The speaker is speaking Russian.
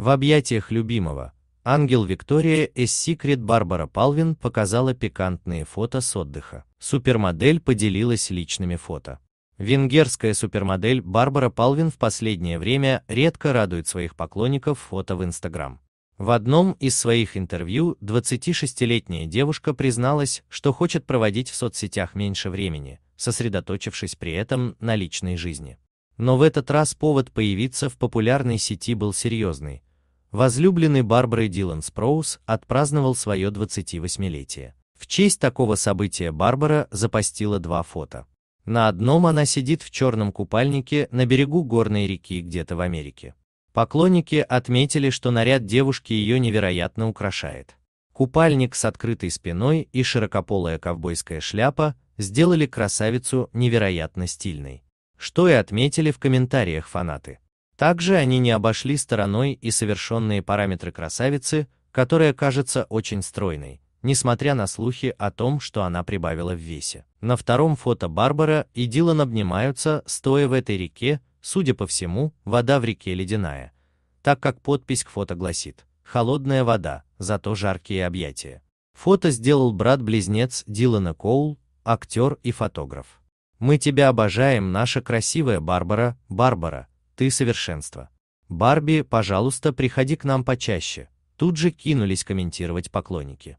В объятиях любимого ангел Виктория из Секрет Барбара Палвин показала пикантные фото с отдыха. Супермодель поделилась личными фото. Венгерская супермодель Барбара Палвин в последнее время редко радует своих поклонников фото в Инстаграм. В одном из своих интервью 26-летняя девушка призналась, что хочет проводить в соцсетях меньше времени, сосредоточившись при этом на личной жизни. Но в этот раз повод появиться в популярной сети был серьезный возлюбленный Барбары Дилан Спроус отпраздновал свое 28-летие. В честь такого события Барбара запостила два фото. На одном она сидит в черном купальнике на берегу горной реки где-то в Америке. Поклонники отметили, что наряд девушки ее невероятно украшает. Купальник с открытой спиной и широкополая ковбойская шляпа сделали красавицу невероятно стильной. Что и отметили в комментариях фанаты. Также они не обошли стороной и совершенные параметры красавицы, которая кажется очень стройной, несмотря на слухи о том, что она прибавила в весе. На втором фото Барбара и Дилан обнимаются, стоя в этой реке, судя по всему, вода в реке ледяная, так как подпись к фото гласит «Холодная вода, зато жаркие объятия». Фото сделал брат-близнец Дилана Коул, актер и фотограф. «Мы тебя обожаем, наша красивая Барбара, Барбара», ты совершенство. Барби, пожалуйста, приходи к нам почаще. Тут же кинулись комментировать поклонники.